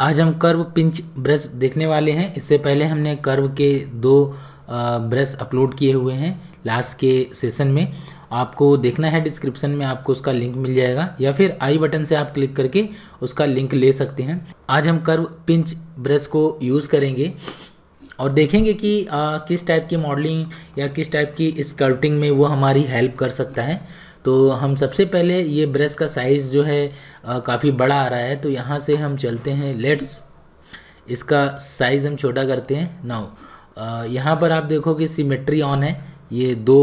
आज हम curve pinch brush देखने वाले हैं इससे पहले हमने कर्व के दो ब्रश अपलोड किए हुए हैं लास्ट के सेशन में आपको देखना है डिस्क्रिप्शन में आपको उसका लिंक मिल जाएगा या फिर आई बटन से आप क्लिक करके उसका लिंक ले सकते हैं आज हम कर्व पिंच ब्रश को यूज़ करेंगे और देखेंगे कि आ, किस टाइप की मॉडलिंग या किस टाइप की स्कर्टिंग में वो हमारी हेल्प कर सकता है तो हम सबसे पहले ये ब्रश का साइज़ जो है काफ़ी बड़ा आ रहा है तो यहाँ से हम चलते हैं लेट्स इसका साइज़ हम छोटा करते हैं नाउ यहाँ पर आप देखो कि सिमेट्री ऑन है ये दो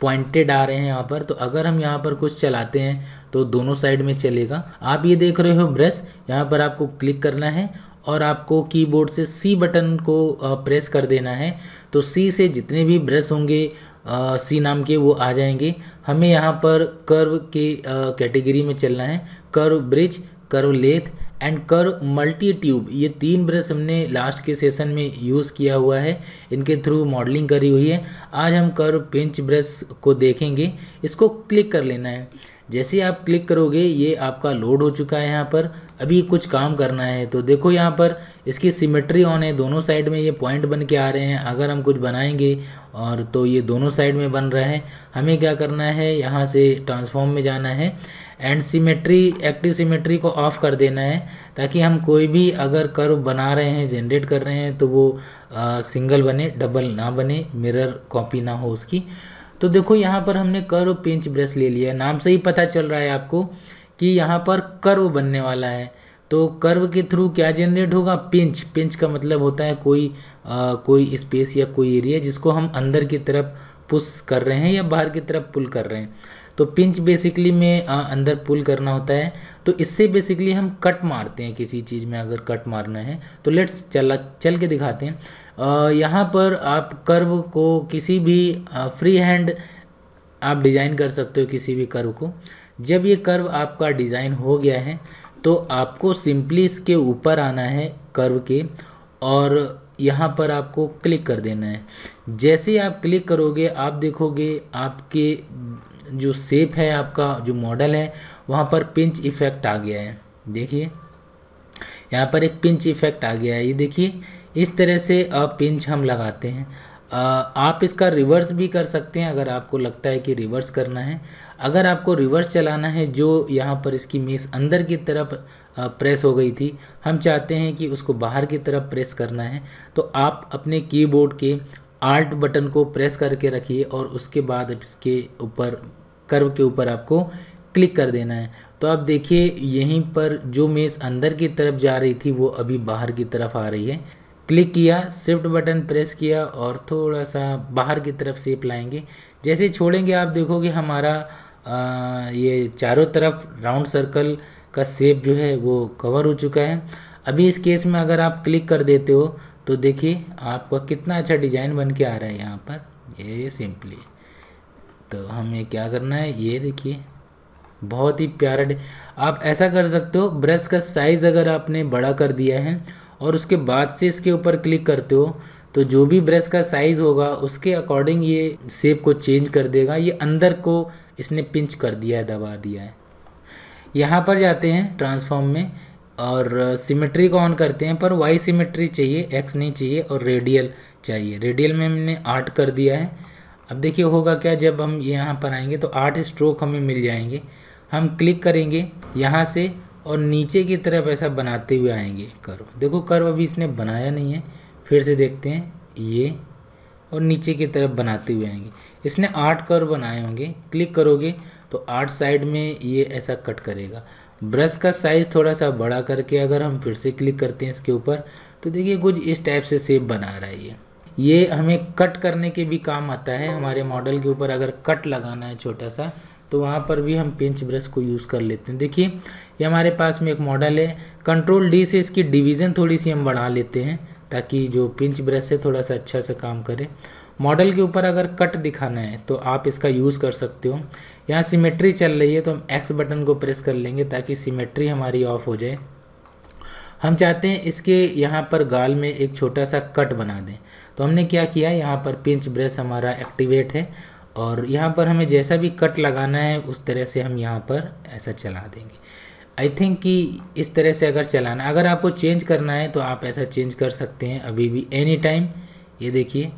पॉइंटेड आ रहे हैं यहाँ पर तो अगर हम यहाँ पर कुछ चलाते हैं तो दोनों साइड में चलेगा आप ये देख रहे हो ब्रश यहाँ पर आपको क्लिक करना है और आपको कीबोर्ड से सी बटन को प्रेस कर देना है तो सी से जितने भी ब्रश होंगे सी नाम के वो आ जाएंगे हमें यहाँ पर कर्व के कैटेगरी में चलना है curve bridge curve lathe and curve multi tube ये तीन ब्रश हमने लास्ट के सेशन में यूज़ किया हुआ है इनके थ्रू मॉडलिंग करी हुई है आज हम कर्व पिंच ब्रश को देखेंगे इसको क्लिक कर लेना है जैसे आप क्लिक करोगे ये आपका लोड हो चुका है यहाँ पर अभी कुछ काम करना है तो देखो यहाँ पर इसकी सिमेट्री ऑन है दोनों साइड में ये पॉइंट बन के आ रहे हैं अगर हम कुछ बनाएंगे और तो ये दोनों साइड में बन रहा है हमें क्या करना है यहाँ से ट्रांसफॉर्म में जाना है एंड सिमेट्री एक्टिव सिमेट्री को ऑफ़ कर देना है ताकि हम कोई भी अगर कर्व बना रहे हैं जनरेट कर रहे हैं तो वो आ, सिंगल बने डबल ना बने मिरर कॉपी ना हो उसकी तो देखो यहाँ पर हमने कर्व पिंच ब्रश ले लिया नाम से ही पता चल रहा है आपको कि यहाँ पर कर्व बनने वाला है तो कर्व के थ्रू क्या जनरेट होगा पिंच पिंच का मतलब होता है कोई आ, कोई स्पेस या कोई एरिया जिसको हम अंदर की तरफ पुश कर रहे हैं या बाहर की तरफ पुल कर रहे हैं तो पिंच बेसिकली में आ, अंदर पुल करना होता है तो इससे बेसिकली हम कट मारते हैं किसी चीज़ में अगर कट मारना है तो लेट्स चला चल के दिखाते हैं यहाँ पर आप कर्व को किसी भी फ्री हैंड आप डिज़ाइन कर सकते हो किसी भी कर्व को जब ये कर्व आपका डिज़ाइन हो गया है तो आपको सिंपली इसके ऊपर आना है कर्व के और यहाँ पर आपको क्लिक कर देना है जैसे आप क्लिक करोगे आप देखोगे आपके जो सेप है आपका जो मॉडल है वहाँ पर पिंच इफेक्ट आ गया है देखिए यहाँ पर एक पिंच इफेक्ट आ गया है ये देखिए इस तरह से पिंच हम लगाते हैं आप इसका रिवर्स भी कर सकते हैं अगर आपको लगता है कि रिवर्स करना है अगर आपको रिवर्स चलाना है जो यहाँ पर इसकी मेस अंदर की तरफ प्रेस हो गई थी हम चाहते हैं कि उसको बाहर की तरफ प्रेस करना है तो आप अपने कीबोर्ड के आल्ट बटन को प्रेस करके रखिए और उसके बाद इसके ऊपर कर्व के ऊपर आपको क्लिक कर देना है तो आप देखिए यहीं पर जो मेज़ अंदर की तरफ जा रही थी वो अभी बाहर की तरफ आ रही है क्लिक किया शिफ्ट बटन प्रेस किया और थोड़ा सा बाहर की तरफ सेप लाएंगे जैसे छोड़ेंगे आप देखोगे हमारा आ, ये चारों तरफ राउंड सर्कल का सेप जो है वो कवर हो चुका है अभी इस केस में अगर आप क्लिक कर देते हो तो देखिए आपका कितना अच्छा डिज़ाइन बन के आ रहा है यहाँ पर ये सिंपली तो हमें क्या करना है ये देखिए बहुत ही प्यारा आप ऐसा कर सकते हो ब्रश का साइज़ अगर आपने बड़ा कर दिया है और उसके बाद से इसके ऊपर क्लिक करते हो तो जो भी ब्रश का साइज़ होगा उसके अकॉर्डिंग ये शेप को चेंज कर देगा ये अंदर को इसने पिंच कर दिया है दबा दिया है यहाँ पर जाते हैं ट्रांसफॉर्म में और सिमेट्री को ऑन करते हैं पर वाई सिमेट्री चाहिए एक्स नहीं चाहिए और रेडियल चाहिए रेडियल में हमने आठ कर दिया है अब देखिए होगा क्या जब हम यहाँ पर आएंगे तो आठ स्ट्रोक हमें मिल जाएंगे हम क्लिक करेंगे यहाँ से और नीचे की तरफ ऐसा बनाते हुए आएंगे कर्व देखो कर्व अभी इसने बनाया नहीं है फिर से देखते हैं ये और नीचे की तरफ बनाते हुए आएंगे इसने आठ कर्व बनाए होंगे क्लिक करोगे तो आठ साइड में ये ऐसा कट करेगा ब्रश का साइज़ थोड़ा सा बड़ा करके अगर हम फिर से क्लिक करते हैं इसके ऊपर तो देखिए कुछ इस टाइप से सेप बना रहा है ये ये हमें कट करने के भी काम आता है हमारे मॉडल के ऊपर अगर कट लगाना है छोटा सा तो वहाँ पर भी हम पिंच ब्रश को यूज़ कर लेते हैं देखिए ये हमारे पास में एक मॉडल है कंट्रोल डी से इसकी डिवीज़न थोड़ी सी हम बढ़ा लेते हैं ताकि जो पिंच ब्रश है थोड़ा सा अच्छा सा काम करे मॉडल के ऊपर अगर कट दिखाना है तो आप इसका यूज़ कर सकते हो यहाँ सिमेट्री चल रही है तो हम एक्स बटन को प्रेस कर लेंगे ताकि सिमेट्री हमारी ऑफ हो जाए हम चाहते हैं इसके यहाँ पर गाल में एक छोटा सा कट बना दें तो हमने क्या किया यहाँ पर पिंच ब्रश हमारा एक्टिवेट है और यहाँ पर हमें जैसा भी कट लगाना है उस तरह से हम यहाँ पर ऐसा चला देंगे आई थिंक कि इस तरह से अगर चलाना अगर आपको चेंज करना है तो आप ऐसा चेंज कर सकते हैं अभी भी एनी टाइम ये देखिए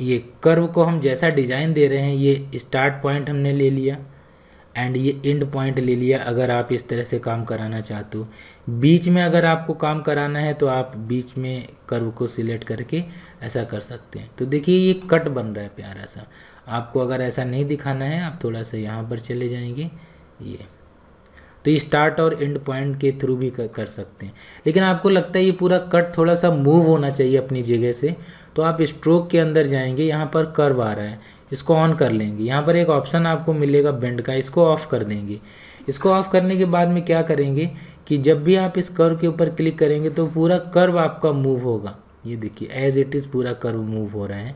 ये कर्व को हम जैसा डिज़ाइन दे रहे हैं ये स्टार्ट पॉइंट हमने ले लिया एंड ये एंड पॉइंट ले लिया अगर आप इस तरह से काम कराना चाहते हो बीच में अगर आपको काम कराना है तो आप बीच में कर्व को सिलेक्ट करके ऐसा कर सकते हैं तो देखिए ये कट बन रहा है प्यारा सा आपको अगर ऐसा नहीं दिखाना है आप थोड़ा सा यहाँ पर चले जाएंगे ये तो ये स्टार्ट और एंड पॉइंट के थ्रू भी कर, कर सकते हैं लेकिन आपको लगता है ये पूरा कट थोड़ा सा मूव होना चाहिए अपनी जगह से तो आप स्ट्रोक के अंदर जाएंगे यहाँ पर कर्व आ रहा है इसको ऑन कर लेंगे यहाँ पर एक ऑप्शन आपको मिलेगा बेंड का इसको ऑफ कर देंगे इसको ऑफ करने के बाद में क्या करेंगे कि जब भी आप इस कर्व के ऊपर क्लिक करेंगे तो पूरा कर्व आपका मूव होगा ये देखिए एज इट इज़ पूरा कर्व मूव हो रहा है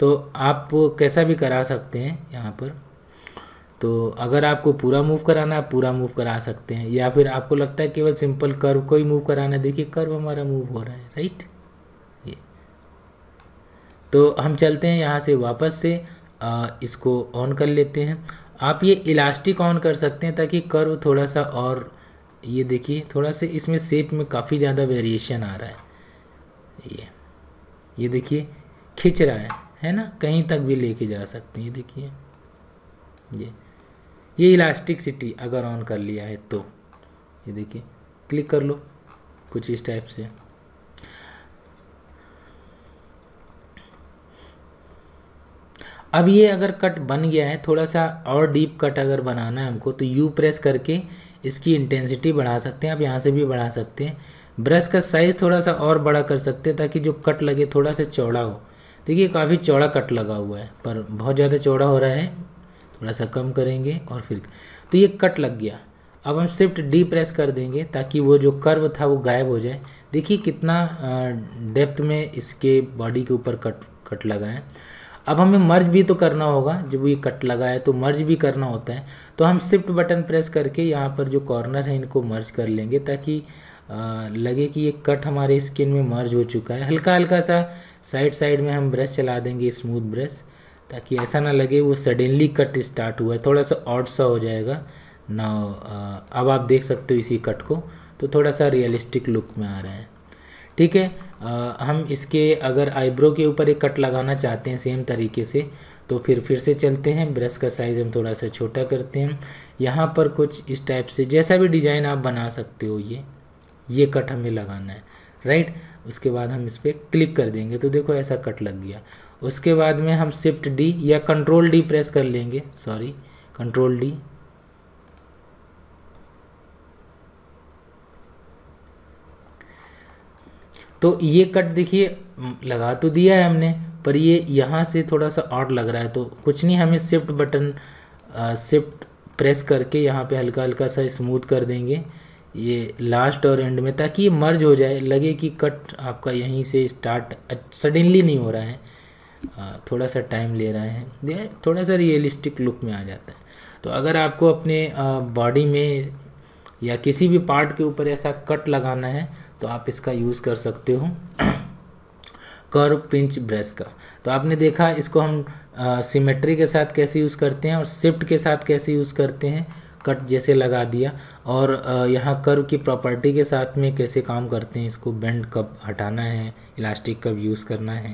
तो आप कैसा भी करा सकते हैं यहाँ पर तो अगर आपको पूरा मूव कराना है पूरा मूव करा सकते हैं या फिर आपको लगता है केवल सिंपल कर्व को ही मूव कराना है देखिए कर्व हमारा मूव हो रहा है राइट ये तो हम चलते हैं यहाँ से वापस से इसको ऑन कर लेते हैं आप ये इलास्टिक ऑन कर सकते हैं ताकि कर्व थोड़ा सा और ये देखिए थोड़ा सा इसमें सेप में काफ़ी ज़्यादा वेरिएशन आ रहा है ये ये देखिए खिंच रहा है है ना कहीं तक भी लेके जा सकते हैं ये देखिए ये ये इलास्टिकसिटी अगर ऑन कर लिया है तो ये देखिए क्लिक कर लो कुछ इस टाइप से अब ये अगर कट बन गया है थोड़ा सा और डीप कट अगर बनाना है हमको तो यू प्रेस करके इसकी इंटेंसिटी बढ़ा सकते हैं आप यहाँ से भी बढ़ा सकते हैं ब्रश का साइज़ थोड़ा सा और बड़ा कर सकते हैं ताकि जो कट लगे थोड़ा सा चौड़ा हो देखिए काफ़ी चौड़ा कट लगा हुआ है पर बहुत ज़्यादा चौड़ा हो रहा है थोड़ा सा कम करेंगे और फिर तो ये कट लग गया अब हम शिफ्ट डी प्रेस कर देंगे ताकि वो जो कर्व था वो गायब हो जाए देखिए कितना डेप्थ में इसके बॉडी के ऊपर कट कट लगा है अब हमें मर्ज भी तो करना होगा जब ये कट लगा है तो मर्ज भी करना होता है तो हम शिफ्ट बटन प्रेस करके यहाँ पर जो कॉर्नर है इनको मर्ज कर लेंगे ताकि लगे कि ये कट हमारे स्किन में मर्ज हो चुका है हल्का हल्का सा साइड साइड में हम ब्रश चला देंगे स्मूथ ब्रश ताकि ऐसा ना लगे वो सडनली कट स्टार्ट हुआ है थोड़ा सा ऑड सा हो जाएगा ना अब आप देख सकते हो इसी कट को तो थोड़ा सा रियलिस्टिक लुक में आ रहा है ठीक है हम इसके अगर आईब्रो के ऊपर एक कट लगाना चाहते हैं सेम तरीके से तो फिर फिर से चलते हैं ब्रश का साइज़ हम थोड़ा सा छोटा करते हैं यहाँ पर कुछ इस टाइप से जैसा भी डिज़ाइन आप बना सकते हो ये ये कट हमें लगाना है राइट उसके बाद हम इस पर क्लिक कर देंगे तो देखो ऐसा कट लग गया उसके बाद में हम शिफ्ट डी या कंट्रोल डी प्रेस कर लेंगे सॉरी कंट्रोल डी तो ये कट देखिए लगा तो दिया है हमने पर ये यहाँ से थोड़ा सा आउट लग रहा है तो कुछ नहीं हमें शिफ्ट बटन शिफ्ट प्रेस करके यहाँ पे हल्का हल्का सा स्मूथ कर देंगे ये लास्ट और एंड में ताकि ये मर्ज हो जाए लगे कि कट आपका यहीं से स्टार्ट सडनली नहीं हो रहा है थोड़ा सा टाइम ले रहा है थोड़ा सा रियलिस्टिक लुक में आ जाता है तो अगर आपको अपने बॉडी में या किसी भी पार्ट के ऊपर ऐसा कट लगाना है तो आप इसका यूज़ कर सकते हो कर्व पिंच ब्रश का तो आपने देखा इसको हम सिमेट्री के साथ कैसे यूज़ करते हैं और शिफ्ट के साथ कैसे यूज़ करते हैं कट जैसे लगा दिया और यहाँ कर्व की प्रॉपर्टी के साथ में कैसे काम करते हैं इसको बेंड कब हटाना है इलास्टिक कब यूज़ करना है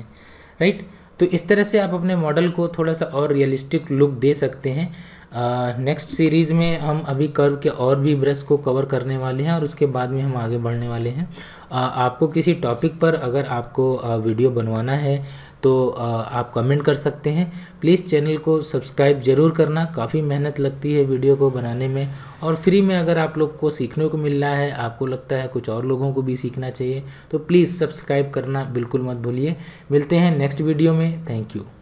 राइट तो इस तरह से आप अपने मॉडल को थोड़ा सा और रियलिस्टिक लुक दे सकते हैं नेक्स्ट सीरीज़ में हम अभी कर्व के और भी ब्रश को कवर करने वाले हैं और उसके बाद में हम आगे बढ़ने वाले हैं आपको किसी टॉपिक पर अगर आपको वीडियो बनवाना है तो आप कमेंट कर सकते हैं प्लीज़ चैनल को सब्सक्राइब ज़रूर करना काफ़ी मेहनत लगती है वीडियो को बनाने में और फ्री में अगर आप लोग को सीखने को मिल रहा है आपको लगता है कुछ और लोगों को भी सीखना चाहिए तो प्लीज़ सब्सक्राइब करना बिल्कुल मत भूलिए मिलते हैं नेक्स्ट वीडियो में थैंक यू